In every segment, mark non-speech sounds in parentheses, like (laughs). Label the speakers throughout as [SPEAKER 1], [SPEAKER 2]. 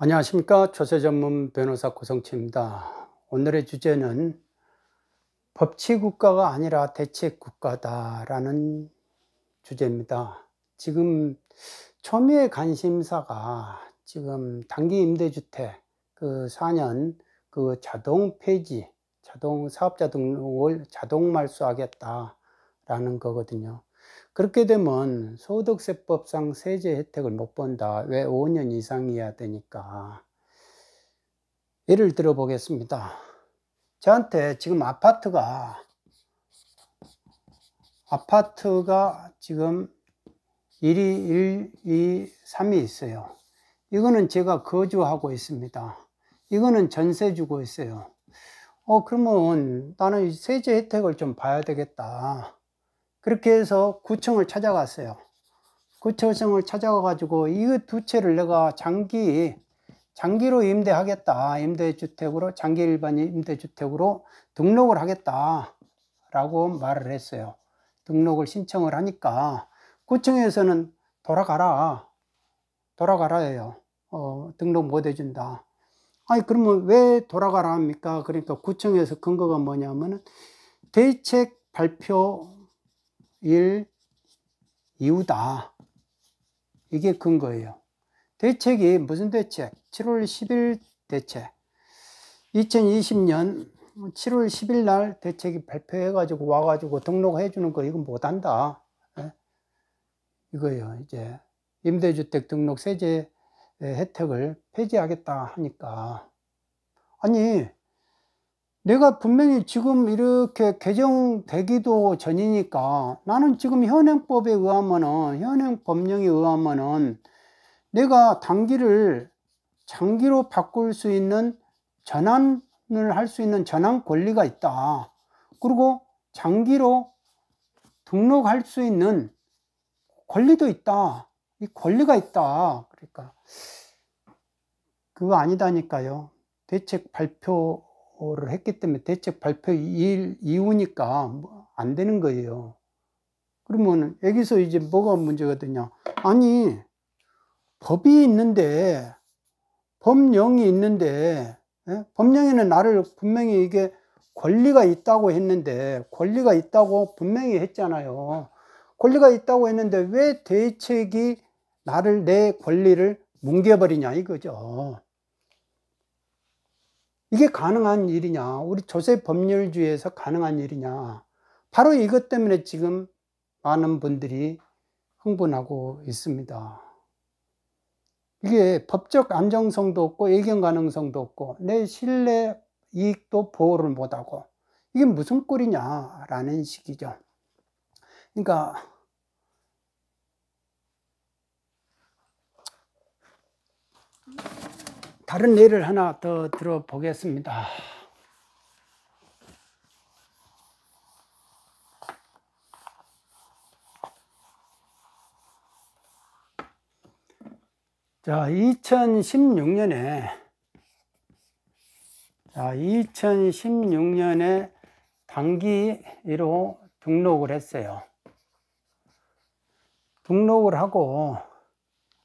[SPEAKER 1] 안녕하십니까 조세전문 변호사 고성치입니다 오늘의 주제는 법치국가가 아니라 대책국가다 라는 주제입니다 지금 초미의 관심사가 지금 단기 임대주택 그 4년 그 자동 폐지 자동 사업자 등록을 자동 말소하겠다 라는 거거든요 그렇게 되면 소득세법상 세제 혜택을 못 본다. 왜 5년 이상이야 되니까. 예를 들어 보겠습니다. 저한테 지금 아파트가 아파트가 지금 1위, 1, 2, 3이 있어요. 이거는 제가 거주하고 있습니다. 이거는 전세 주고 있어요. 어, 그러면 나는 세제 혜택을 좀 봐야 되겠다. 그렇게 해서 구청을 찾아갔어요. 구청을 찾아가가지고 이 두 채를 내가 장기 장기로 임대하겠다. 임대주택으로 장기 일반 임대주택으로 등록을 하겠다라고 말을 했어요. 등록을 신청을 하니까 구청에서는 돌아가라. 돌아가라 해요. 어, 등록 못 해준다. 아니 그러면 왜 돌아가라 합니까? 그러니까 구청에서 근거가 뭐냐면은 대책 발표 일 이유다. 이게 근거예요. 대책이 무슨 대책? 7월 10일 대책. 2020년 7월 10일 날 대책이 발표해가지고 와가지고 등록해 주는 거 이건 못한다. 예? 이거요. 이제 임대주택 등록 세제 혜택을 폐지하겠다 하니까. 아니, 내가 분명히 지금 이렇게 개정되기도 전이니까 나는 지금 현행법에 의하면은 현행 법령에 의하면은 내가 단기를 장기로 바꿀 수 있는 전환을 할 수 있는 전환 권리가 있다. 그리고 장기로 등록할 수 있는 권리도 있다. 이 권리가 있다. 그러니까 그거 아니다니까요. 대책 발표 발표를 했기 때문에 대책 발표 일 이후니까 뭐 안 되는 거예요. 그러면 여기서 이제 뭐가 문제가 되냐? 아니 법이 있는데 법령이 있는데 예? 법령에는 나를 분명히 이게 권리가 있다고 했는데 권리가 있다고 분명히 했잖아요. 권리가 있다고 했는데 왜 대책이 나를 내 권리를 뭉개버리냐 이거죠. 이게 가능한 일이냐? 우리 조세 법률주의에서 가능한 일이냐? 바로 이것 때문에 지금 많은 분들이 흥분하고 있습니다. 이게 법적 안정성도 없고 예견 가능성도 없고 내 신뢰 이익도 보호를 못하고 이게 무슨 꼴이냐라는 식이죠. 그러니까 다른 예를 하나 더 들어보겠습니다. 자, 2016년에 자, 2016년에 단기로 등록을 했어요. 등록을 하고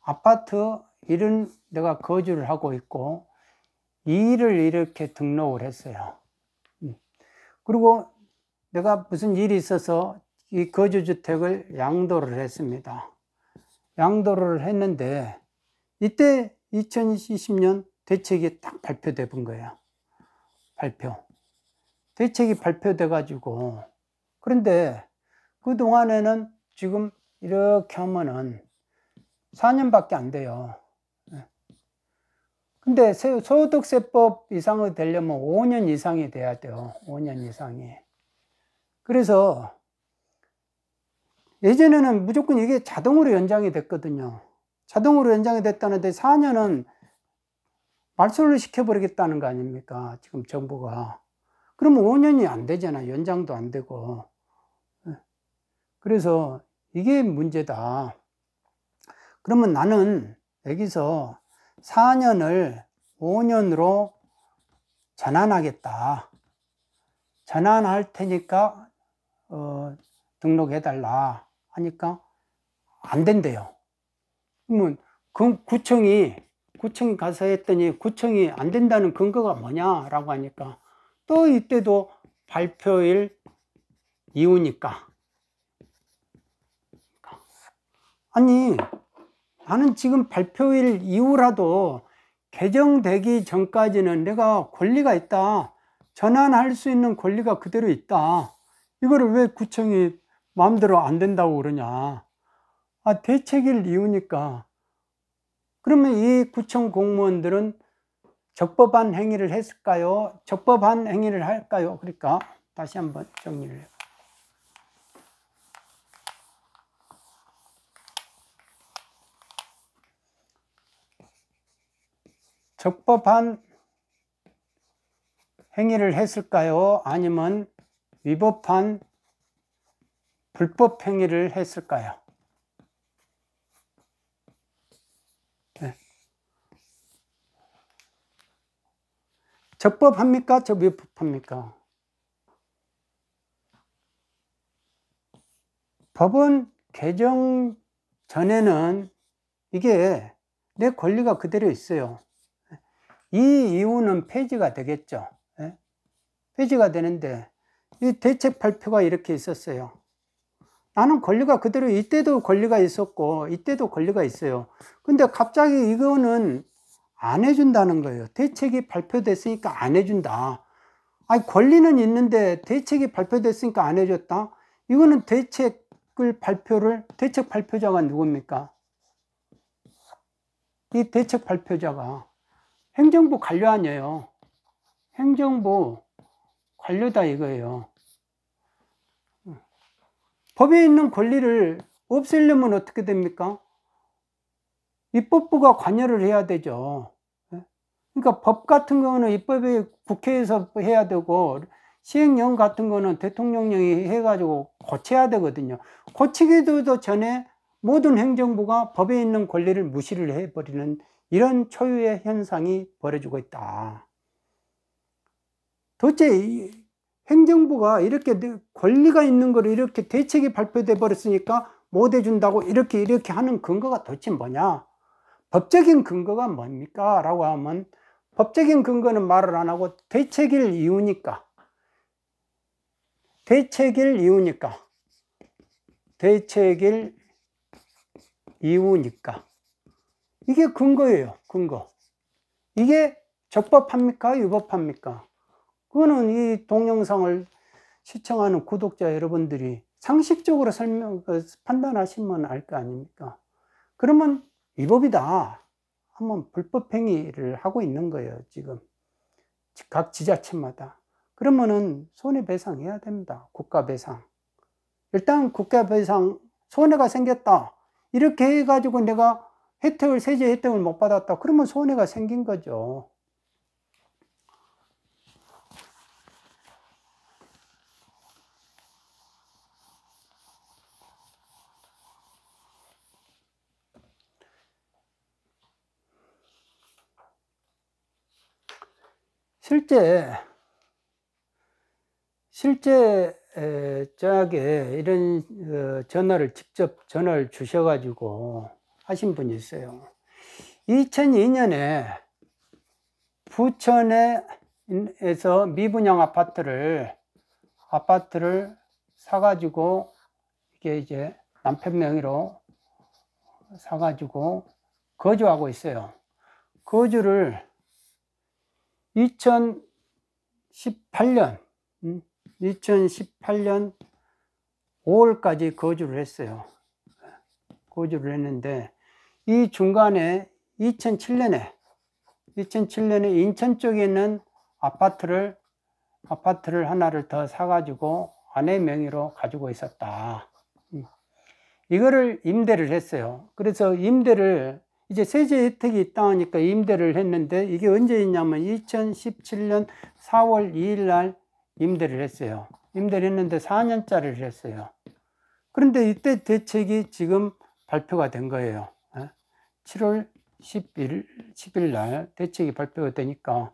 [SPEAKER 1] 아파트 일은 내가 거주를 하고 있고 일을 이렇게 등록을 했어요. 음. 그리고 내가 무슨 일이 있어서 이 거주주택을 양도를 했습니다. 양도를 했는데 이때 2020년 대책이 딱 발표돼 본 거예요. 발표. 대책이 발표돼 가지고 그런데 그동안에는 지금 이렇게 하면은 4년밖에 안 돼요. 근데 소득세법 이상을 되려면 5년 이상이 돼야 돼요. 5년 이상이. 그래서 예전에는 무조건 이게 자동으로 연장이 됐거든요. 자동으로 연장이 됐다는데 4년은 말소를 시켜버리겠다는 거 아닙니까? 지금 정부가. 그러면 5년이 안 되잖아. 연장도 안 되고. 예. 그래서 이게 문제다. 그러면 나는 여기서 4년을 5년으로 전환하겠다. 전환할 테니까 어, 등록해달라 하니까 안 된대요. 그러면 그 구청이 구청에 가서 했더니 구청이 안 된다는 근거가 뭐냐라고 하니까 또 이때도 발표일 이후니까 아니 나는 지금 발표일 이후라도 개정되기 전까지는 내가 권리가 있다. 전환할 수 있는 권리가 그대로 있다. 이거를 왜 구청이 마음대로 안 된다고 그러냐. 아, 대책일 이유니까. 그러면 이 구청 공무원들은 적법한 행위를 했을까요? 적법한 행위를 할까요? 그러니까 다시 한번 정리를 해요. 적법한 행위를 했을까요? 아니면 위법한 불법 행위를 했을까요? 네. 적법합니까? 저 위법합니까? 법은 개정 전에는 이게 내 권리가 그대로 있어요. 이 이유는 폐지가 되겠죠. 예? 폐지가 되는데 이 대책 발표가 이렇게 있었어요. 나는 권리가 그대로 이때도 권리가 있었고 이때도 권리가 있어요. 근데 갑자기 이거는 안 해준다는 거예요. 대책이 발표됐으니까 안 해준다. 아니 권리는 있는데 대책이 발표됐으니까 안 해줬다. 이거는 대책을 발표를 대책 발표자가 누굽니까? 이 대책 발표자가 행정부 관료 아니에요. 행정부 관료다 이거예요. 법에 있는 권리를 없애려면 어떻게 됩니까? 입법부가 관여를 해야 되죠. 예? 그러니까 법 같은 경는 입법이 국회에서 해야 되고 시행령 같은 거는 대통령령이 해가지고 고쳐야 되거든요. 고치기도 전에 모든 행정부가 법에 있는 권리를 무시를 해버리는 이런 초유의 현상이 벌어지고 있다. 도대체 행정부가 이렇게 권리가 있는 걸 이렇게 대책이 발표돼 버렸으니까 못 해준다고 이렇게 이렇게 하는 근거가 도대체 뭐냐? 법적인 근거가 뭡니까? 라고 하면 법적인 근거는 말을 안 하고 대책일 이유니까 대책일 이유니까 대책일 이유니까 이게 근거예요. 근거. 이게 적법합니까? 유법합니까? 그거는 이 동영상을 시청하는 구독자 여러분들이 상식적으로 설명, 그 판단하시면 알 거 아닙니까? 그러면 위법이다. 한번 불법행위를 하고 있는 거예요, 지금. 각 지자체마다. 그러면은 손해배상해야 됩니다. 국가배상. 일단 국가배상, 손해가 생겼다. 이렇게 해가지고 내가 혜택을, 세제 혜택을 못 받았다. 그러면 손해가 생긴 거죠. 실제 실제 저에게 이런 어, 전화를 직접 전화를 주셔가지고 하신 분이 있어요. 2002년에 부천에서 미분양 아파트를 아파트를 사가지고 이게 이제 남편 명의로 사가지고 거주하고 있어요. 거주를 2018년 2018년 5월까지 거주를 했어요. 거주를 했는데 이 중간에 2007년에 2007년에 인천 쪽에 있는 아파트를 아파트를 하나를 더 사가지고 아내 명의로 가지고 있었다. 음. 이거를 임대를 했어요. 그래서 임대를 이제 세제 혜택이 있다 하니까 임대를 했는데 이게 언제였냐면 2017년 4월 2일 날 임대를 했어요. 임대를 했는데 4년짜리를 했어요. 그런데 이때 대책이 지금 발표가 된 거예요. 7월 10일, 10일 날 대책이 발표되니까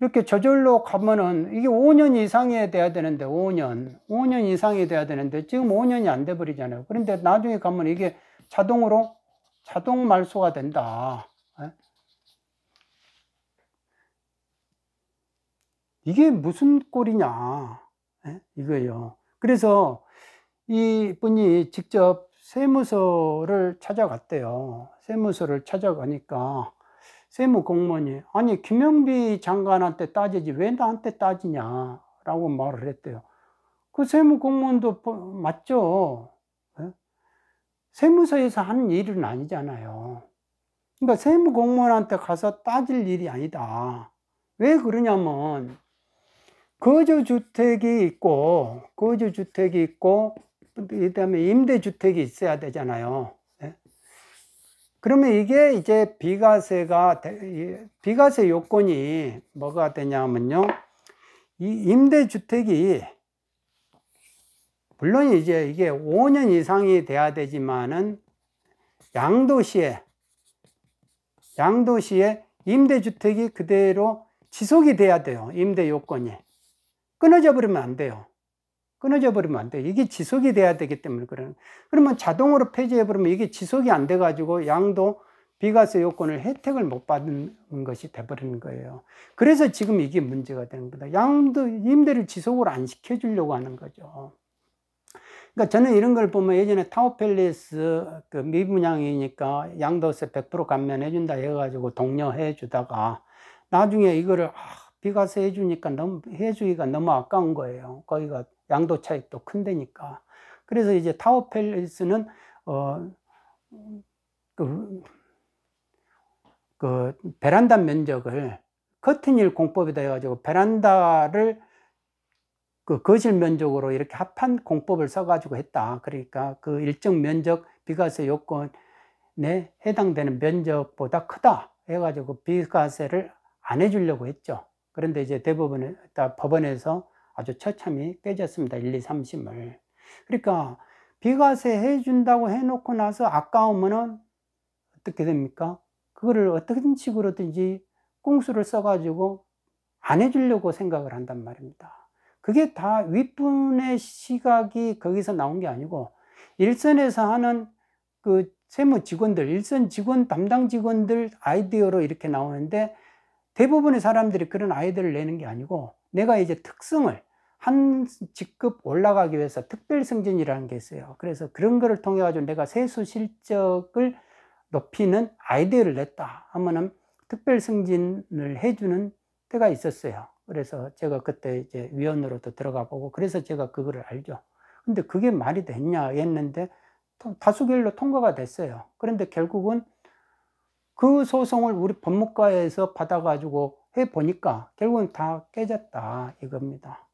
[SPEAKER 1] 이렇게 저절로 가면은 이게 5년 이상이 돼야 되는데 5년, 5년 이상이 돼야 되는데 지금 5년이 안 돼 버리잖아요. 그런데 나중에 가면 이게 자동으로 자동 말소가 된다. 예? 이게 무슨 꼴이냐 예? 이거요. 예 그래서 이분이 직접 세무서를 찾아갔대요. 세무서를 찾아가니까 세무 공무원이 아니 김영비 장관한테 따지지 왜 나한테 따지냐 라고 말을 했대요. 그 세무 공무원도 맞죠. 예? 세무서에서 하는 일은 아니잖아요. 그러니까 세무 공무원한테 가서 따질 일이 아니다. 왜 그러냐면 거주주택이 있고 거주주택이 있고 그 다음에 임대주택이 있어야 되잖아요. 예? 그러면 이게 이제 비과세가, 비과세 요건이 뭐가 되냐면요. 이 임대주택이, 물론 이제 이게 5년 이상이 돼야 되지만은 양도시에, 양도시에 임대주택이 그대로 지속이 돼야 돼요. 임대 요건이. 끊어져 버리면 안 돼요. 끊어져 버리면 안 돼. 이게 지속이 돼야 되기 때문에 그러는. 그러면 자동으로 폐지해 버리면 이게 지속이 안 돼 가지고 양도 비과세 요건을 혜택을 못받은 것이 돼버리는 거예요. 그래서 지금 이게 문제가 되는 거다. 양도 임대를 지속을 안 시켜주려고 하는 거죠. 그러니까 저는 이런 걸 보면 예전에 타워팰리스 그 미분양이니까 양도세 100% 감면해준다 해가지고 독려해주다가 나중에 이거를 아, 비가서 해주니까 너무, 해주기가 너무 아까운 거예요. 거기가 양도 차익도 큰 데니까. 그래서 이제 타워 팰리스는, 어, 그, 그, 베란다 면적을 커튼일 공법이다 해가지고 베란다를 그 거실 면적으로 이렇게 합한 공법을 써가지고 했다. 그러니까 그 일정 면적 비과세 요건에 해당되는 면적보다 크다 해가지고 비과세를 안 해주려고 했죠. 그런데 이제 대법원에, 법원에서 아주 처참히 깨졌습니다. 1, 2, 3심을. 그러니까 비과세 해준다고 해놓고 나서 아까우면은 어떻게 됩니까? 그거를 어떤 식으로든지 꽁수를 써가지고 안 해주려고 생각을 한단 말입니다. 그게 다 윗분의 시각이 거기서 나온 게 아니고 일선에서 하는 그 세무 직원들, 일선 직원 담당 직원들 아이디어로 이렇게 나오는데 대부분의 사람들이 그런 아이들을 내는 게 아니고 내가 이제 특성을 한 직급 올라가기 위해서 특별 승진이라는 게 있어요. 그래서 그런 거를 통해 가지고 내가 세수 실적을 높이는 아이디어를 냈다 하면은 특별 승진을 해주는 때가 있었어요. 그래서 제가 그때 이제 위원으로도 들어가 보고 그래서 제가 그거를 알죠. 근데 그게 말이 됐냐 했는데 다수결로 통과가 됐어요. 그런데 결국은 그 소송을 우리 법무과에서 받아가지고 해 보니까 결국은 다 깨졌다 이겁니다.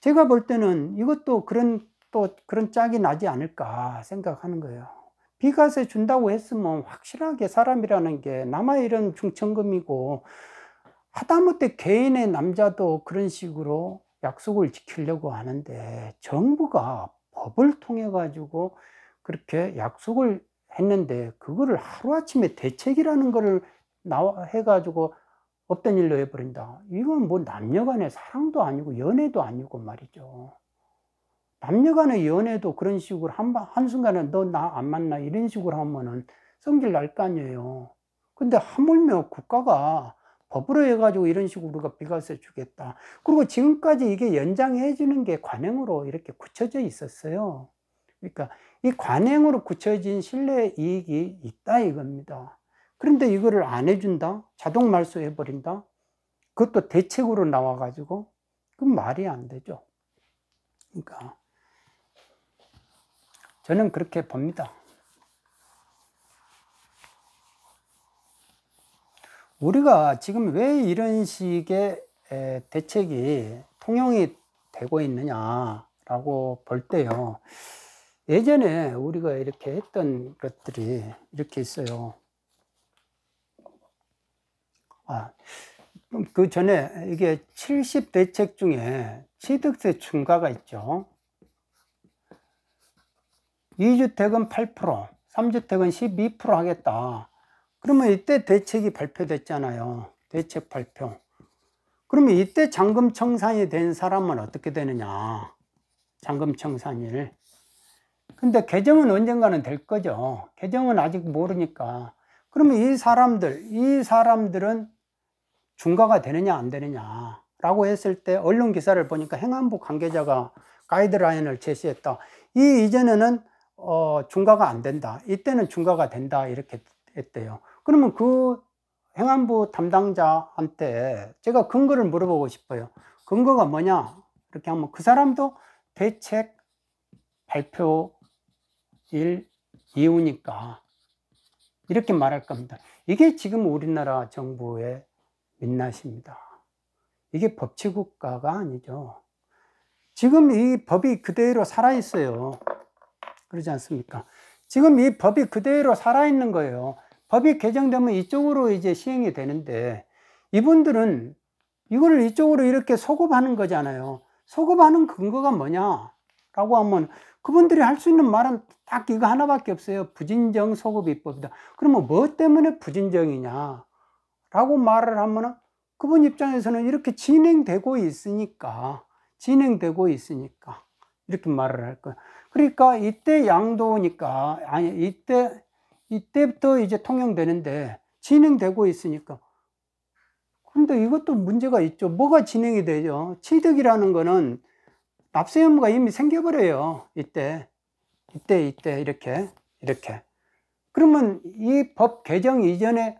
[SPEAKER 1] 제가 볼 때는 이것도 그런 또 그런 짝이 나지 않을까 생각하는 거예요. 비과세 준다고 했으면 확실하게 사람이라는 게 남아 이런 중천금이고 하다못해 개인의 남자도 그런 식으로 약속을 지키려고 하는데 정부가 법을 통해 가지고 그렇게 약속을 했는데 그거를 하루아침에 대책이라는 거를 나와 해가지고 없던 일로 해버린다. 이건 뭐 남녀간의 사랑도 아니고 연애도 아니고 말이죠. 남녀간의 연애도 그런 식으로 한, 한순간에 너 나 안 만나 이런 식으로 하면은 성질 날 거 아니에요. 근데 하물며 국가가 법으로 해가지고 이런 식으로 우리가 비과세 주겠다. 그리고 지금까지 이게 연장해주는 게 관행으로 이렇게 굳혀져 있었어요. 그러니까 이 관행으로 굳혀진 신뢰 이익이 있다 이겁니다. 그런데 이거를 안 해준다? 자동 말소해버린다? 그것도 대책으로 나와가지고 그건 말이 안 되죠. 그러니까 저는 그렇게 봅니다. 우리가 지금 왜 이런 식의 대책이 통용이 되고 있느냐라고 볼 때요. 예전에 우리가 이렇게 했던 것들이 이렇게 있어요. 아, 그 전에 이게 70 대책 중에 취득세 중과가 있죠. 2주택은 8%, 3주택은 12% 하겠다. 그러면 이때 대책이 발표됐잖아요. 대책 발표. 그러면 이때 잔금 청산이 된 사람은 어떻게 되느냐. 잔금 청산일. 근데 개정은 언젠가는 될 거죠. 개정은 아직 모르니까. 그러면 이 사람들, 이 사람들은 중과가 되느냐 안 되느냐 라고 했을 때 언론 기사를 보니까 행안부 관계자가 가이드라인을 제시했다. 이 이전에는 어, 중과가 안 된다. 이때는 중과가 된다. 이렇게 했대요. 그러면 그 행안부 담당자한테 제가 근거를 물어보고 싶어요. 근거가 뭐냐? 이렇게 하면 그 사람도 대책 발표 1, 이우니까 이렇게 말할 겁니다. 이게 지금 우리나라 정부의 민낯입니다. 이게 법치국가가 아니죠. 지금 이 법이 그대로 살아있어요. 그러지 않습니까? 지금 이 법이 그대로 살아있는 거예요. 법이 개정되면 이쪽으로 이제 시행이 되는데 이분들은 이걸 이쪽으로 이렇게 소급하는 거잖아요. 소급하는 근거가 뭐냐라고 하면 그분들이 할 수 있는 말은 딱 이거 하나밖에 없어요. 부진정 소급 입법이다. 그러면 뭐 때문에 부진정이냐? 라고 말을 하면은 그분 입장에서는 이렇게 진행되고 있으니까, 진행되고 있으니까, 이렇게 말을 할 거예요. 그러니까 이때 양도니까, 아니, 이때, 이때부터 이제 통용되는데, 진행되고 있으니까. 근데 이것도 문제가 있죠. 뭐가 진행이 되죠? 취득이라는 거는 납세 의무가 이미 생겨버려요. 이때, 이때, 이때 이렇게, 이렇게. 그러면 이 법 개정 이전에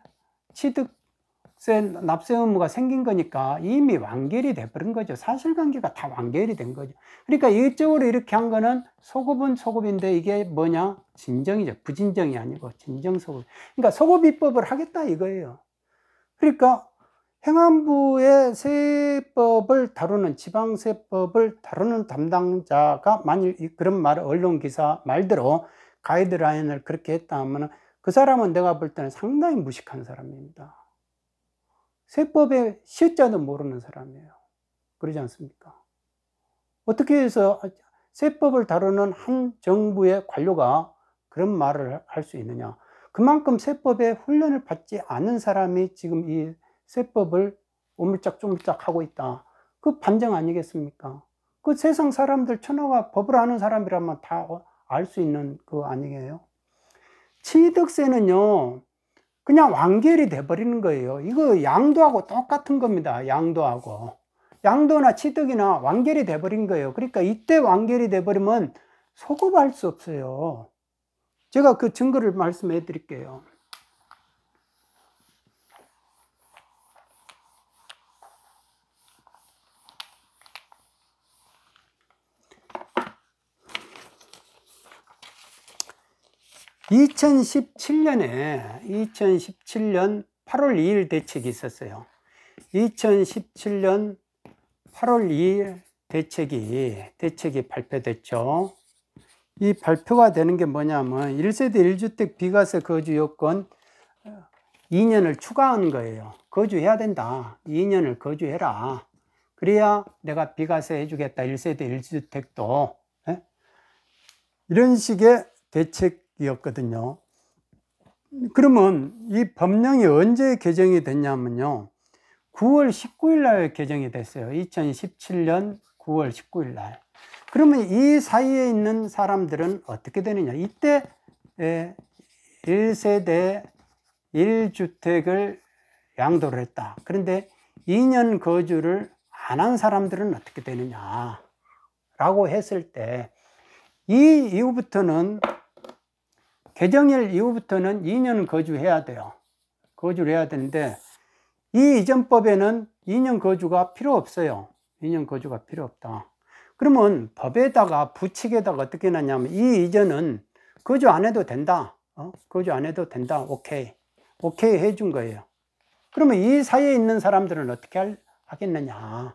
[SPEAKER 1] 취득세 납세 의무가 생긴 거니까 이미 완결이 돼버린 거죠. 사실관계가 다 완결이 된 거죠. 그러니까 이쪽으로 이렇게 한 거는 소급은 소급인데 이게 뭐냐? 진정이죠. 부진정이 아니고 진정 소급. 그러니까 소급 입법을 하겠다 이거예요. 그러니까 행안부의 세법을 다루는 지방세법을 다루는 담당자가 만일 그런 말을 언론 기사 말대로 가이드라인을 그렇게 했다 하면 그 사람은 내가 볼 때는 상당히 무식한 사람입니다. 세법의 실자도 모르는 사람이에요. 그러지 않습니까? 어떻게 해서 세법을 다루는 한 정부의 관료가 그런 말을 할 수 있느냐. 그만큼 세법의 훈련을 받지 않은 사람이 지금 이 세법을 오물짝 조물짝 하고 있다. 그반정 아니겠습니까? 그 세상 사람들 천하가 법을 아는 사람이라면 다 알 수 있는 그 아니에요? 취득세는요, 그냥 완결이 돼버리는 거예요. 이거 양도하고 똑같은 겁니다. 양도하고. 양도나 취득이나 완결이 돼버린 거예요. 그러니까 이때 완결이 돼버리면 소급할 수 없어요. 제가 그 증거를 말씀해 드릴게요. 2017년에 2017년 8월 2일 대책이 있었어요. 2017년 8월 2일 대책이 대책이 발표됐죠. 이 발표가 되는 게 뭐냐면 1세대 1주택 비과세 거주 요건 2년을 어, 추가한 거예요. 거주해야 된다. 2년을 거주해라. 그래야 내가 비과세 해주겠다. 1세대 1주택도. 예? 이런 식의 대책 이었거든요. 그러면 이 법령이 언제 개정이 됐냐면요. 9월 19일 날 개정이 됐어요. 2017년 9월 19일 날. 그러면 이 사이에 있는 사람들은 어떻게 되느냐. 이때 1세대 1주택을 양도를 했다. 그런데 2년 거주를 안 한 사람들은 어떻게 되느냐. 라고 했을 때, 이 이후부터는 개정일 이후부터는 2년 거주해야 돼요. 거주를 해야 되는데 이 이전법에는 2년 거주가 필요 없어요. 2년 거주가 필요 없다. 그러면 법에다가 부칙에다가 어떻게 놨냐면 이 이전은 거주 안 해도 된다. 어? 거주 안 해도 된다. 오케이. 오케이 해준 거예요. 그러면 이 사이에 있는 사람들은 어떻게 할, 하겠느냐.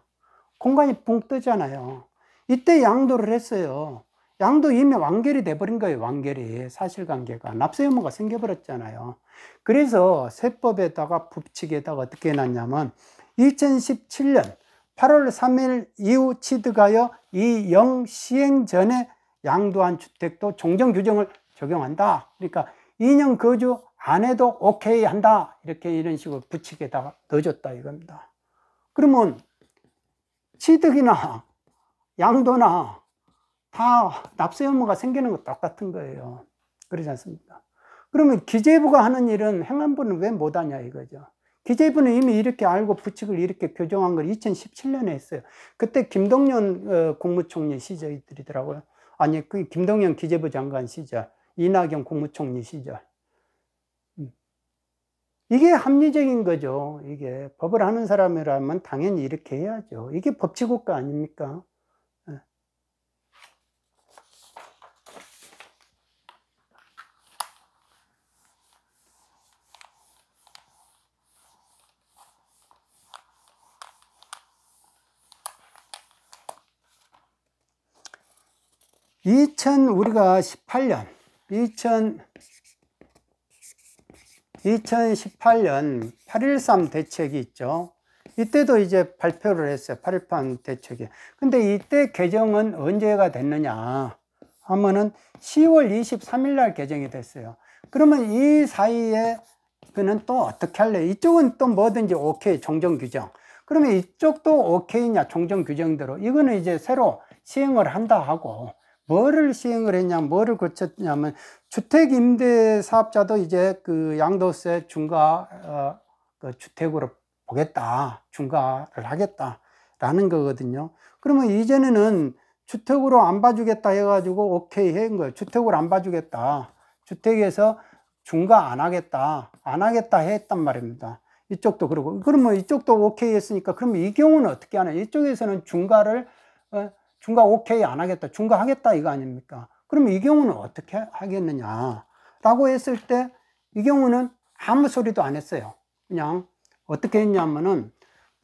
[SPEAKER 1] 공간이 붕 뜨잖아요. 이때 양도를 했어요. 양도 이미 완결이 돼버린 거예요. 완결이 사실관계가 납세의무가 생겨버렸잖아요. 그래서 세법에다가 부칙에다가 어떻게 해놨냐면 2017년 8월 3일 이후 취득하여 이 영 시행 전에 양도한 주택도 종정 규정을 적용한다. 그러니까 2년 거주 안 해도 오케이 한다. 이렇게 이런 식으로 부칙에다가 넣어줬다 이겁니다. 그러면 취득이나 양도나 다 납세 의무가 생기는 거 똑같은 거예요. 그러지 않습니까? 그러면 기재부가 하는 일은 행안부는 왜 못하냐 이거죠. 기재부는 이미 이렇게 알고 부칙을 이렇게 교정한 걸 2017년에 했어요. 그때 김동연 어, 국무총리 시절이더라고요. 아니, 그 김동연 기재부 장관 시절, 이낙연 국무총리 시절. 음. 이게 합리적인 거죠. 이게 법을 하는 사람이라면 당연히 이렇게 해야죠. 이게 법치국가 아닙니까? 2000 우리가 18년 2000 2018년 813 대책이 있죠. 이때도 이제 발표를 했어요. 813 대책이. 근데 이때 개정은 언제가 됐느냐 하면은 10월 23일 날 개정이 됐어요. 그러면 이 사이에 그는 또 어떻게 할래? 이쪽은 또 뭐든지 오케이 종정 규정. 그러면 이쪽도 오케이냐 종정 규정대로. 이거는 이제 새로 시행을 한다 하고 뭐를 시행을 했냐, 뭐를 고쳤냐면 주택 임대 사업자도 이제 그 양도세 중과 어, 그 주택으로 보겠다, 중과를 하겠다라는 거거든요. 그러면 이전에는 주택으로 안 봐주겠다 해가지고 오케이 한 거예요. 주택으로 안 봐주겠다. 주택에서 중과 안 하겠다, 안 하겠다 했단 말입니다. 이쪽도 그러고 그러면 이쪽도 오케이 했으니까 그럼이 경우는 어떻게 하냐 이쪽에서는 중과를 어, 중과 오케이 안 하겠다. 중과 하겠다 이거 아닙니까? 그러면 이 경우는 어떻게 하겠느냐라고 했을 때 이 경우는 아무 소리도 안 했어요. 그냥 어떻게 했냐면은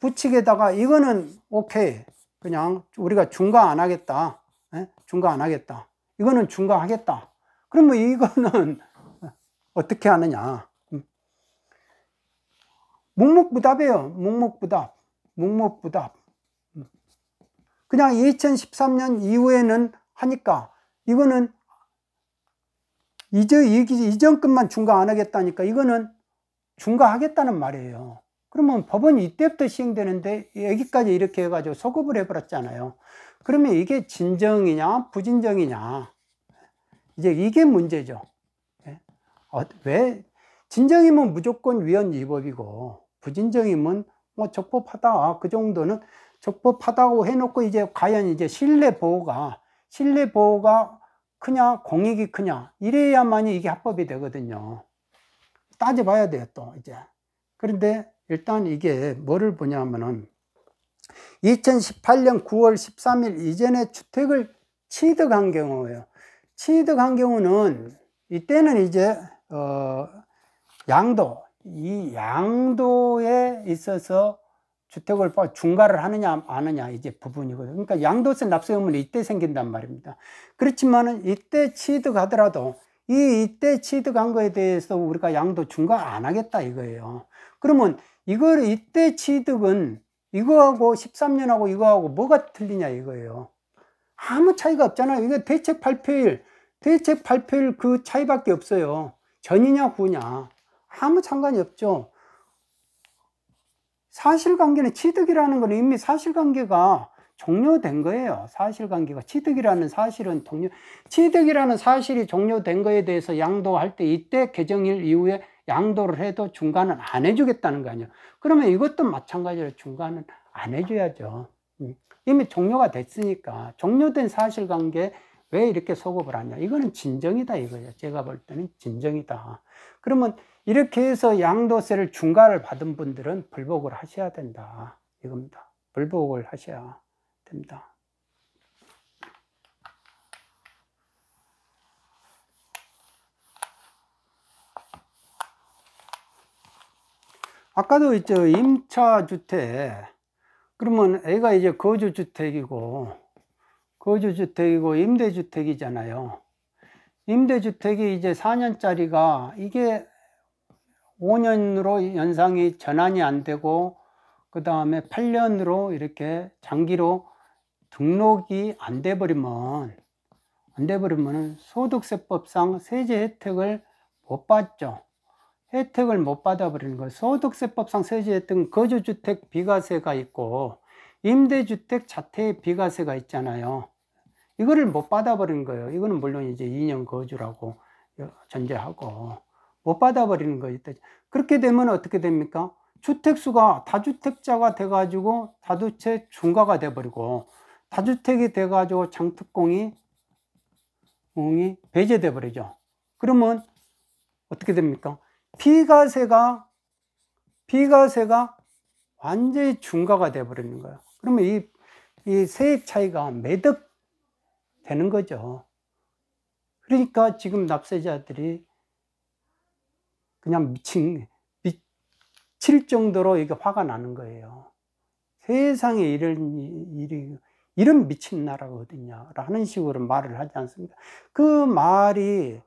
[SPEAKER 1] 부칙에다가 이거는 오케이. 그냥 우리가 중과 안 하겠다. 예? 중과 안 하겠다. 이거는 중과 하겠다. 그러면 이거는 (laughs) 어떻게 하느냐. 음. 묵묵부답이에요. 묵묵부답. 묵묵부답. 그냥 2013년 이후에는 하니까 이거는 이제 이전 끝만 중과 안 하겠다니까 이거는 중과하겠다는 말이에요. 그러면 법은 이때부터 시행되는데 여기까지 이렇게 해가지고 소급을 해버렸잖아요. 그러면 이게 진정이냐 부진정이냐 이제 이게 문제죠. 예? 어, 왜 진정이면 무조건 위헌 위법이고 부진정이면 뭐 적법하다 아, 그 정도는 적법하다고 해놓고 이제 과연 이제 신뢰 보호가 신뢰 보호가 크냐 공익이 크냐 이래야만이 이게 합법이 되거든요. 따져봐야 돼요 또 이제. 그런데 일단 이게 뭐를 보냐면은 2018년 9월 13일 이전에 주택을 취득한 경우에요 취득한 경우는 이때는 이제 어 양도 이 양도에 있어서 주택을 중과를 하느냐 안느냐 이제 부분이거든요. 그러니까 양도세 납세 의무는 이때 생긴단 말입니다. 그렇지만은 이때 취득하더라도 이 이때 취득한 거에 대해서 우리가 양도 중과 안 하겠다 이거예요. 그러면 이걸 이때 취득은 이거하고 13년하고 이거하고 뭐가 틀리냐 이거예요. 아무 차이가 없잖아요. 이게 대책 발표일, 대책 발표일 그 차이밖에 없어요. 전이냐 후냐 아무 상관이 없죠. 사실관계는 취득이라는 건 이미 사실관계가 종료된 거예요. 사실관계가 취득이라는 사실은 동료 취득이라는 사실이 종료된 거에 대해서 양도할 때 이때 개정일 이후에 양도를 해도 중간은 안 해주겠다는 거 아니에요. 그러면 이것도 마찬가지로 중간은 안 해줘야죠. 음, 이미 종료가 됐으니까 종료된 사실관계 왜 이렇게 소급을 하냐? 이거는 진정이다 이거예요. 제가 볼 때는 진정이다. 그러면 이렇게 해서 양도세를 중과를 받은 분들은 불복을 하셔야 된다. 이겁니다. 불복을 하셔야 됩니다. 아까도 이제 임차주택 그러면 애가 이제 거주주택이고 거주주택이고 임대주택이잖아요 임대주택이 이제 4년짜리가 이게 5년으로 연상이 전환이 안 되고 그 다음에 8년으로 이렇게 장기로 등록이 안 돼버리면 안 돼버리면 소득세법상 세제 혜택을 못 받죠. 혜택을 못 받아버리는 거예요. 소득세법상 세제 혜택은 거주주택 비과세가 있고 임대주택 자체 비과세가 있잖아요. 이거를 못 받아버린 거예요. 이거는 물론 이제 2년 거주라고 전제하고 못 받아버리는 거죠. 그렇게 되면 어떻게 됩니까? 주택수가 다주택자가 돼가지고 다주택 중과가 돼버리고 다주택이 돼가지고 장특공이 공이 배제돼 버리죠. 그러면 어떻게 됩니까? 비과세가 비과세가 완전히 중과가 돼 버리는 거예요. 그러면 이, 이 세액 차이가 매덕 되는 거죠. 그러니까 지금 납세자들이 그냥 미친, 미칠 정도로 이게 화가 나는 거예요. 세상에 이런 일이, 이런 미친 나라가 어딨 라는 식으로 말을 하지 않습니까? 그 말이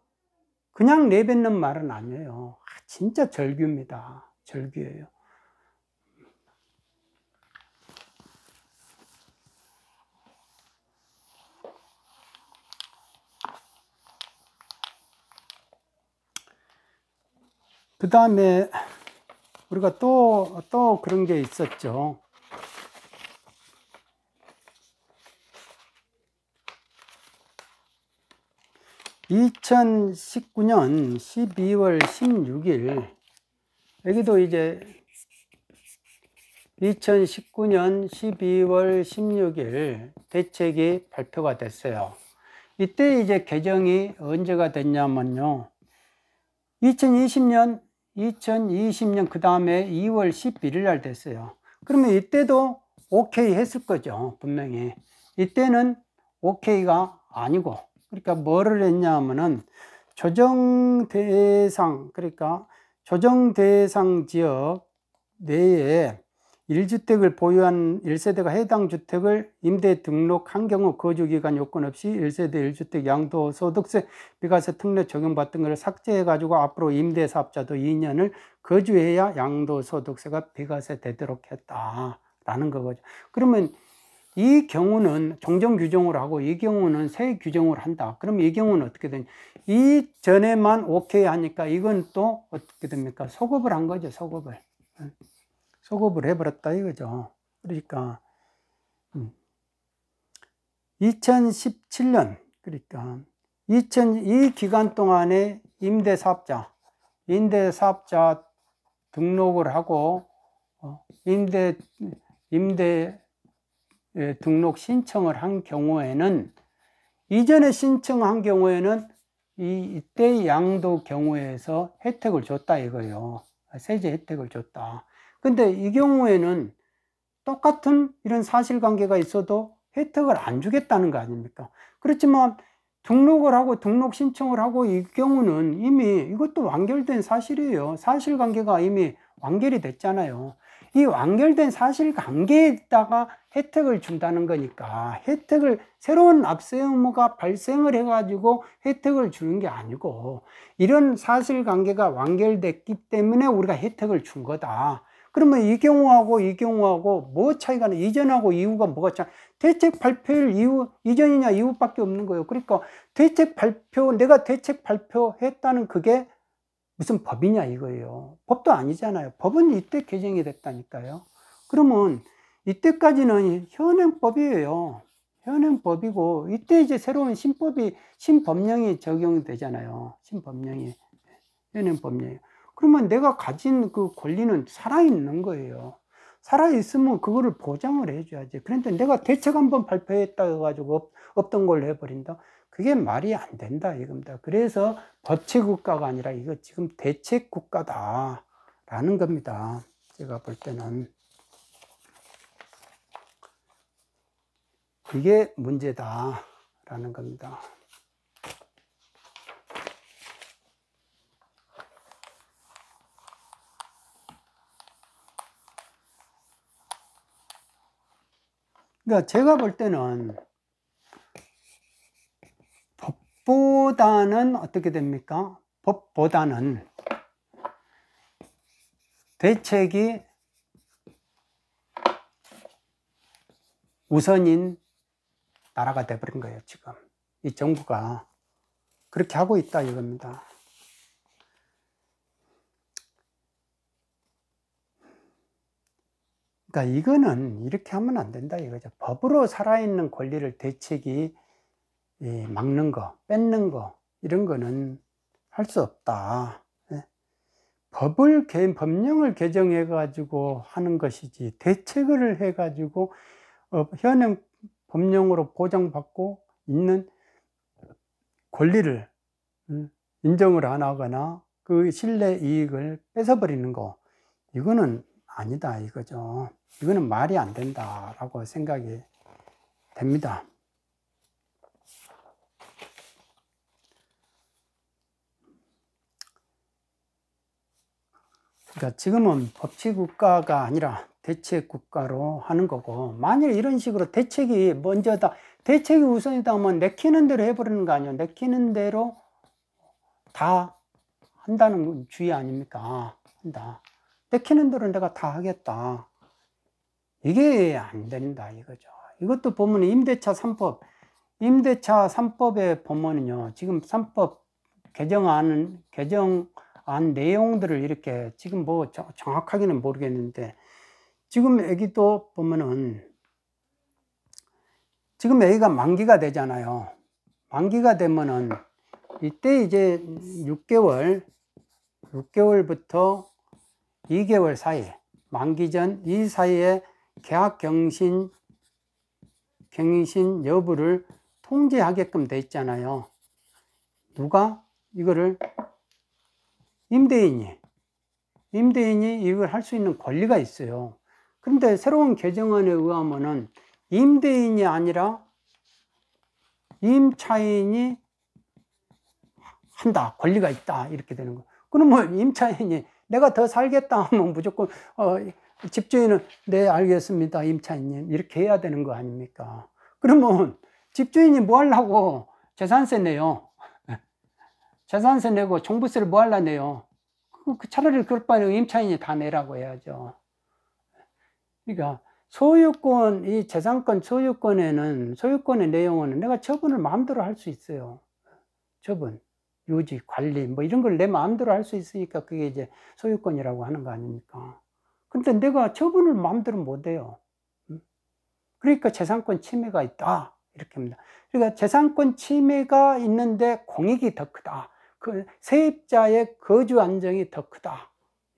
[SPEAKER 1] 그냥 내뱉는 말은 아니에요. 아, 진짜 절규입니다. 절규예요. 그 다음에 우리가 또, 또 그런 게 있었죠. 2 0 1 9년1 2월1 6일 여기도 이제 2 0 1 9년1 2월1 6일 대책이 발표가 됐어요. 이때 이제 개정이 언제가 됐냐면요. 2 0 2 0년 2020년 그 다음에 2월 11일 날 됐어요. 그러면 이때도 오케이 했을 거죠. 분명히. 이때는 오케이가 아니고 그러니까 뭐를 했냐 하면은 조정 대상 그러니까 조정 대상 지역 내에 1주택을 보유한 1세대가 해당 주택을 임대 등록한 경우 거주기간 요건 없이 1세대 1주택 양도소득세 비과세 특례 적용받던 것을 삭제해 가지고 앞으로 임대사업자도 2년을 거주해야 양도소득세가 비과세 되도록 했다라는 거죠 그러면 이 경우는 종전 규정을 하고 이 경우는 새 규정을 한다. 그럼 이 경우는 어떻게 되냐? 이 전에만 오케이 하니까 이건 또 어떻게 됩니까? 소급을 한 거죠, 소급을. 소급을 해버렸다 이거죠. 그러니까 2017년 음. 그러니까 2000, 기간 동안에 임대사업자 임대사업자 등록을 하고 어, 임대 임대 예, 등록 신청을 한 경우에는 이전에 신청한 경우에는 이, 이때 양도 경우에서 혜택을 줬다 이거예요. 세제 혜택을 줬다. 근데 이 경우에는 똑같은 이런 사실관계가 있어도 혜택을 안 주겠다는 거 아닙니까? 그렇지만 등록을 하고 등록 신청을 하고 이 경우는 이미 이것도 완결된 사실이에요. 사실관계가 이미 완결이 됐잖아요. 이 완결된 사실관계에다가 혜택을 준다는 거니까 혜택을 새로운 압세 의무가 발생을 해가지고 혜택을 주는 게 아니고 이런 사실관계가 완결됐기 때문에 우리가 혜택을 준 거다. 그러면 이 경우하고 이 경우하고 뭐 차이가 나? 이전하고 이후가 뭐가 차이? 대책 발표일 이후 이전이냐 이후밖에 없는 거예요. 그러니까 대책 발표 내가 대책 발표했다는 그게 무슨 법이냐 이거예요. 법도 아니잖아요. 법은 이때 개정이 됐다니까요. 그러면 이때까지는 현행법이에요. 현행법이고 이때 이제 새로운 신법이 신법령이 적용되잖아요. 신법령이 현행법령. 그러면 내가 가진 그 권리는 살아있는 거예요. 살아있으면 그거를 보장을 해줘야지. 그런데 내가 대책 한번 발표했다 해가지고 없, 던걸 해버린다? 그게 말이 안 된다 이겁니다. 그래서 법치 국가가 아니라 이거 지금 대책 국가다라는 겁니다. 제가 볼 때는. 그게 문제다라는 겁니다. 그러니까 제가 볼 때는 법보다는 어떻게 됩니까? 법보다는 대책이 우선인 나라가 돼버린 거예요 지금 이 정부가 그렇게 하고 있다 이겁니다 그러니까 이거는 이렇게 하면 안 된다 이거죠. 법으로 살아있는 권리를 대책이 막는 거, 뺏는 거 이런 거는 할 수 없다. 예. 법을 법령을 개정해 가지고 하는 것이지 대책을 해 가지고 어, 현행 법령으로 보장받고 있는 권리를 음, 인정을 안 하거나 그 신뢰 이익을 뺏어버리는 거 이거는 아니다 이거죠. 이거는 말이 안 된다라고 생각이 됩니다. 그러니까 지금은 법치 국가가 아니라 대책 국가로 하는 거고 만일 이런 식으로 대책이 먼저다 대책이 우선이다 하면 내키는 대로 해버리는 거 아니에요 내키는 대로 다 한다는 주의 아닙니까 한다 뺏키는 대로 내가 다 하겠다. 이게 안 된다 이거죠. 이것도 보면 임대차 3법, 임대차 3법에 보면은요, 지금 3법 개정안, 개정안 내용들을 이렇게 지금 뭐 정확하게는 모르겠는데, 지금 애기도 보면은, 지금 애기가 만기가 되잖아요. 만기가 되면은, 이때 이제 6개월, 6개월부터 2개월 사이에 만기 전 이 사이에 계약 경신 경신 여부를 통제하게끔 돼 있잖아요. 누가 이거를 임대인이 임대인이 이걸 할 수 있는 권리가 있어요. 그런데 새로운 개정안에 의하면은 임대인이 아니라 임차인이 한다 권리가 있다 이렇게 되는 거. 그러면 임차인이 내가 더 살겠다 (laughs) 하면 무조건 어, 집주인은 네 알겠습니다 임차인님 이렇게 해야 되는 거 아닙니까? 그러면 집주인이 뭐 하려고 재산세 내요? (laughs) 재산세 내고 종부세를 뭐 하려 내요? 그, 그 차라리 그럴 바에 임차인이 다 내라고 해야죠. 그러니까 소유권, 이 재산권 소유권에는 소유권의 내용은 내가 처분을 마음대로 할 수 있어요. 처분. 유지, 관리, 뭐 이런 걸 내 마음대로 할 수 있으니까 그게 이제 소유권이라고 하는 거 아닙니까? 근데 내가 처분을 마음대로 못 해요. 음? 그러니까 재산권 침해가 있다. 이렇게 합니다. 그러니까 재산권 침해가 있는데 공익이 더 크다. 그 세입자의 거주 안정이 더 크다.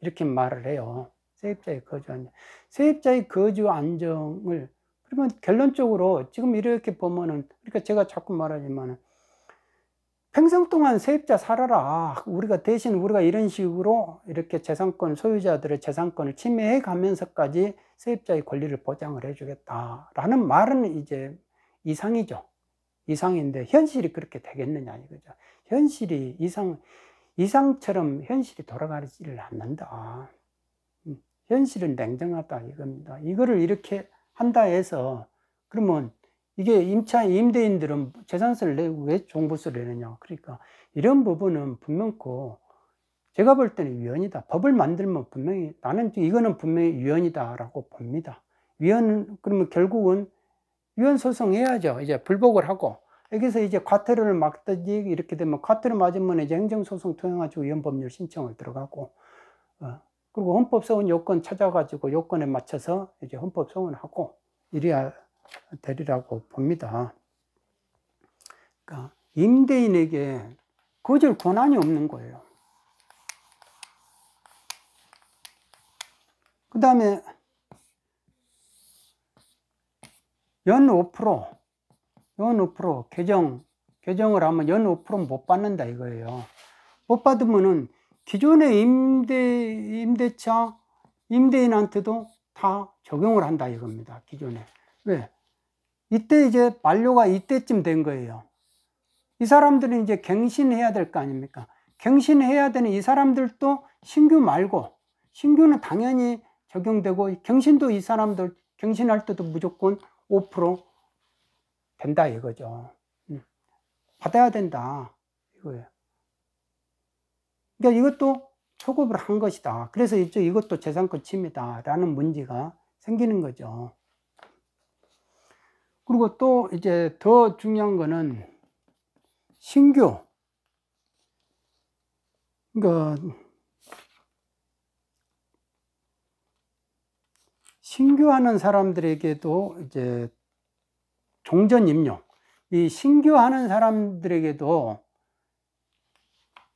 [SPEAKER 1] 이렇게 말을 해요. 세입자의 거주 안정. 세입자의 거주 안정을 그러면 결론적으로 지금 이렇게 보면은 그러니까 제가 자꾸 말하지만은 평생 동안 세입자 살아라. 우리가 대신 우리가 이런 식으로 이렇게 재산권 소유자들의 재산권을 침해해 가면서까지 세입자의 권리를 보장을 해주겠다라는 말은 이제 이상이죠. 이상인데 현실이 그렇게 되겠느냐 이거죠. 현실이 이상 이상처럼 현실이 돌아가지를 않는다. 음, 현실은 냉정하다 이겁니다. 이거를 이렇게 한다 해서 그러면 이게 임차 임대인들은 재산세를 내고 왜 종부세를 내느냐. 그러니까 이런 부분은 분명코 제가 볼 때는 위헌이다. 법을 만들면 분명히 나는 이거는 분명히 위헌이다라고 봅니다. 위헌 은 그러면 결국은 위헌 소송해야죠. 이제 불복을 하고 여기서 이제 과태료를 막든지 이렇게 되면 과태료 맞으면 이제 행정소송 통해가지고 위헌법률 신청을 들어가고 어, 그리고 헌법소원 요건 찾아가지고 요건에 맞춰서 이제 헌법소원하고 을 이래야 되리라고 봅니다. 그러니까 임대인에게 거절 권한이 없는 거예요. 그 다음에 연 5%, 연5% 개정, 개정을 하면 연 5%못 받는다 이거예요. 못 받으면은 기존의 임대, 임대차, 임대인한테도 다 적용을 한다 이겁니다. 기존에. 왜? 이때 이제 만료가 이때쯤 된 거예요. 이 사람들은 이제 갱신해야 될 거 아닙니까? 갱신해야 되는 이 사람들도 신규 말고 신규는 당연히 적용되고 갱신도 이 사람들 갱신할 때도 무조건 5% 된다 이거죠. 음. 받아야 된다 이거예요. 그러니까 이것도 초급을 한 것이다. 그래서 이쪽 이것도 재산권 침해다라는 문제가 생기는 거죠. 그리고 또 이제 더 중요한 거는 신교 그러니까 신교하는 사람들에게도 이제 종전 임용 이신교하는 사람들에게도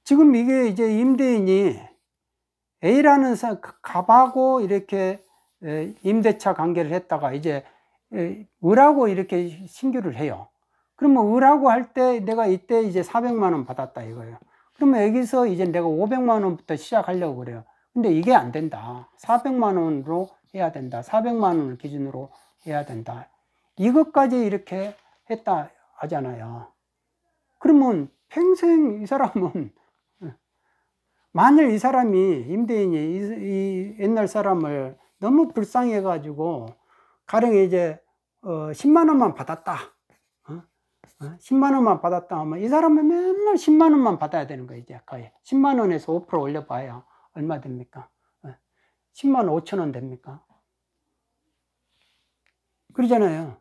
[SPEAKER 1] 지금 이게 이제 임대인이 A라는 사 가하고 이렇게 임대차 관계를 했다가 이제 예, 을하고 이렇게 신규를 해요. 그러면 뭐 을하고 할 때 내가 이때 이제 400만 원 받았다 이거예요. 그러면 여기서 이제 내가 500만 원부터 시작하려고 그래요. 근데 이게 안 된다. 400만 원으로 해야 된다. 400만 원을 기준으로 해야 된다. 이것까지 이렇게 했다 하잖아요. 그러면 평생 이 사람은 (laughs) 만일 이 사람이 임대인이 이, 옛날 사람을 너무 불쌍해 가지고 가령 이제 어 10만 원만 받았다. 10만 어? 어? 원만 받았다 하면 이 사람은 맨날 10만 원만 받아야 되는 거예요, 이제 거의. 10만 원에서 5%올려봐요 얼마 됩니까? 10만 어? 5천 원 됩니까? 그러잖아요.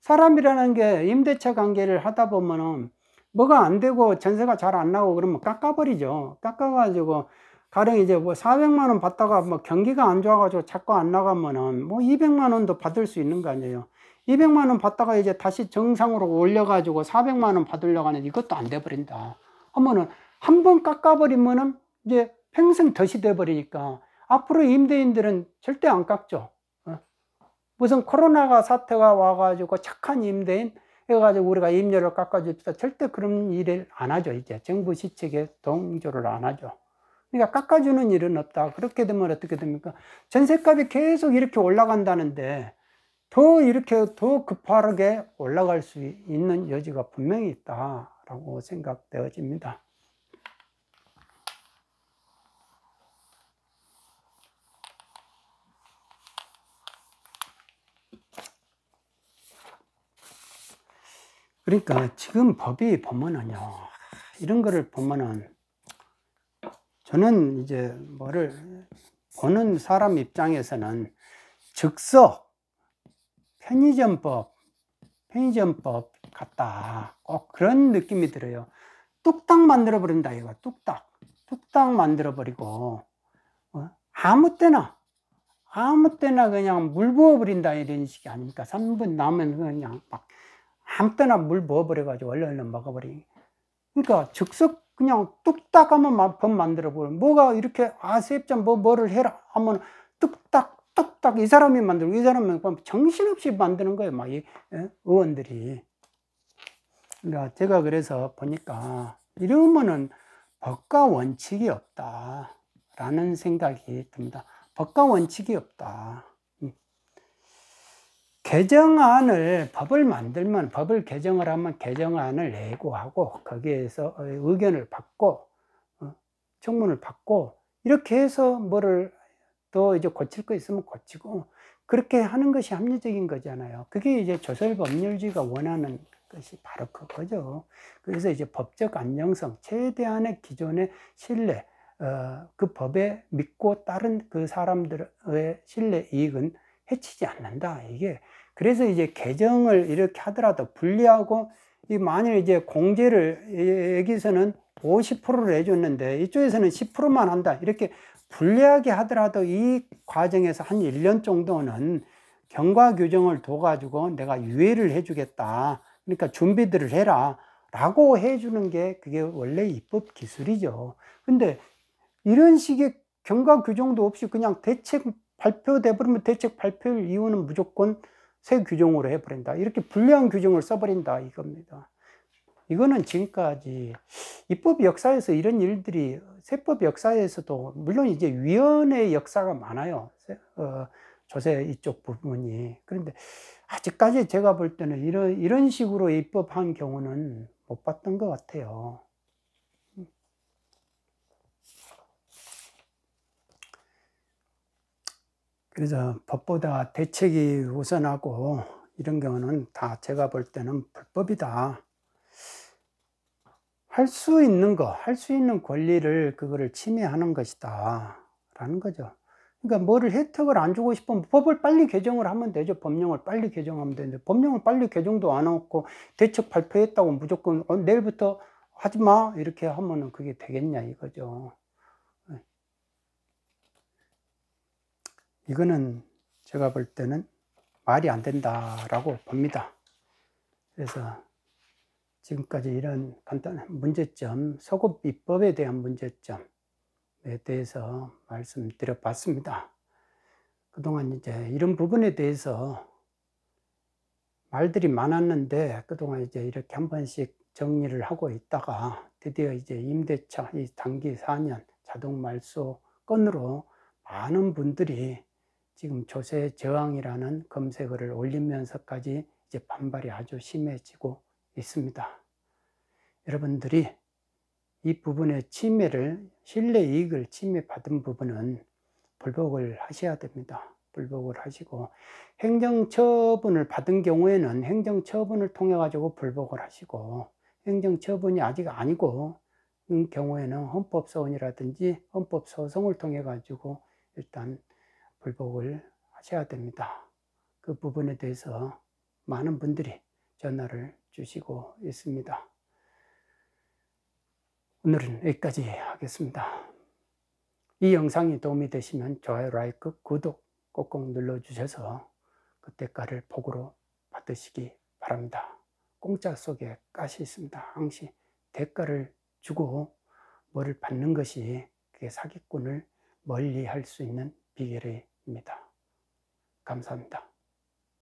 [SPEAKER 1] 사람이라는 게 임대차 관계를 하다 보면은 뭐가 안 되고 전세가 잘 안 나고 그러면 깎아버리죠. 깎아가지고 가령 이제 뭐 400만 원 받다가 뭐 경기가 안 좋아가지고 자꾸 안 나가면은 뭐 200만 원도 받을 수 있는 거 아니에요. 200만 원 받다가 이제 다시 정상으로 올려가지고 400만 원 받으려고 하는데 이것도 안 돼버린다. 하면은 한 번 깎아버리면은 이제 평생 덫이 돼버리니까 앞으로 임대인들은 절대 안 깎죠. 어? 무슨 코로나가 사태가 와가지고 착한 임대인 해가지고 우리가 임료를 깎아줍시다. 절대 그런 일을 안 하죠. 이제 정부 시책에 동조를 안 하죠. 그러니까 깎아주는 일은 없다. 그렇게 되면 어떻게 됩니까? 전세값이 계속 이렇게 올라간다는데 더 이렇게 더 급하게 올라갈 수 있는 여지가 분명히 있다라고 생각되어집니다. 그러니까 지금 법이 보면은요 이런 거를 보면은 저는 이제 뭐를 보는 사람 입장에서는 즉석 편의점법, 편의점법 같다. 꼭 그런 느낌이 들어요. 뚝딱 만들어 버린다 이거 뚝딱 뚝딱 만들어 버리고 어? 아무 때나 아무 때나 그냥 물 부어 버린다 이런 식이 아닙니까 3분 남으면 그냥 막 아무 때나 물 부어 버려 가지고 얼른 얼른 먹어 버리 그러니까 즉석 그냥 뚝딱 하면 법 만들어 버려. 뭐가 이렇게 아세입장 뭐 뭐를 해라 하면 뚝딱 뚝딱 이 사람이 만들고 이 사람이 정신없이 만드는 거예요. 막이 예? 의원들이. 그러니까 제가 그래서 보니까 이러면은 법과 원칙이 없다라는 생각이 듭니다. 법과 원칙이 없다. 개정안을 법을 만들면 법을 개정을 하면 개정안을 예고하고 거기에서 의견을 받고 어, 청문을 받고 이렇게 해서 뭐를 또 이제 고칠 거 있으면 고치고 그렇게 하는 것이 합리적인 거잖아요. 그게 이제 조선 법률주의가 원하는 것이 바로 그거죠. 그래서 이제 법적 안정성, 최대한의 기존의 신뢰, 어, 그 법에 믿고 따른 그 사람들의 신뢰 이익은 해치지 않는다. 이게 그래서 이제 개정을 이렇게 하더라도 분리하고 이 만일 이제 공제를 여기서는 50%를 해줬는데 이쪽에서는 10%만 한다. 이렇게 불리하게 하더라도 이 과정에서 한 1년 정도는 경과 규정을 둬가지고 내가 유예를 해주겠다. 그러니까 준비들을 해라. 라고 해주는 게 그게 원래 입법 기술이죠. 근데 이런 식의 경과 규정도 없이 그냥 대책 발표돼 버리면 대책 발표일 이후는 무조건 새 규정으로 해버린다. 이렇게 불리한 규정을 써버린다 이겁니다. 이거는 지금까지 입법 역사에서 이런 일들이 세법 역사에서도 물론 이제 위원회 역사가 많아요. 어, 조세 이쪽 부분이 그런데 아직까지 제가 볼 때는 이런 이런 식으로 입법한 경우는 못 봤던 것 같아요. 그래서 법보다 대책이 우선하고 이런 경우는 다 제가 볼 때는 불법이다. 할 수 있는 거, 할 수 있는 권리를 그거를 침해하는 것이다. 라는 거죠. 그러니까 뭐를 혜택을 안 주고 싶으면 법을 빨리 개정을 하면 되죠. 법령을 빨리 개정하면 되는데 법령을 빨리 개정도 안 하고 대책 발표했다고 무조건 어, 내일부터 하지 마 이렇게 하면은 그게 되겠냐 이거죠. 이거는 제가 볼 때는 말이 안 된다라고 봅니다. 그래서 지금까지 이런 간단한 문제점, 소급 입법에 대한 문제점에 대해서 말씀드려 봤습니다. 그동안 이제 이런 부분에 대해서 말들이 많았는데 그동안 이제 이렇게 한 번씩 정리를 하고 있다가 드디어 이제 임대차 이 단기 4년 자동 말소 건으로 많은 분들이 지금 조세 저항이라는 검색어를 올리면서까지 이제 반발이 아주 심해지고 있습니다. 여러분들이 이 부분의 침해를 신뢰 이익을 침해받은 부분은 불복을 하셔야 됩니다. 불복을 하시고 행정처분을 받은 경우에는 행정처분을 통해 가지고 불복을 하시고 행정처분이 아직 아니고 경우에는 헌법소원이라든지 헌법소송을 통해 가지고 일단 불복을 하셔야 됩니다. 그 부분에 대해서 많은 분들이 전화를 주시고 있습니다. 오늘은 여기까지 하겠습니다. 이 영상이 도움이 되시면 좋아요, 라이크, 구독 꼭꼭 눌러주셔서 그 대가를 복으로 받으시기 바랍니다. 공짜 속에 가시 있습니다. 항시 대가를 주고 뭐를 받는 것이 그게 사기꾼을 멀리 할 수 있는 비결이 입니다. 감사합니다.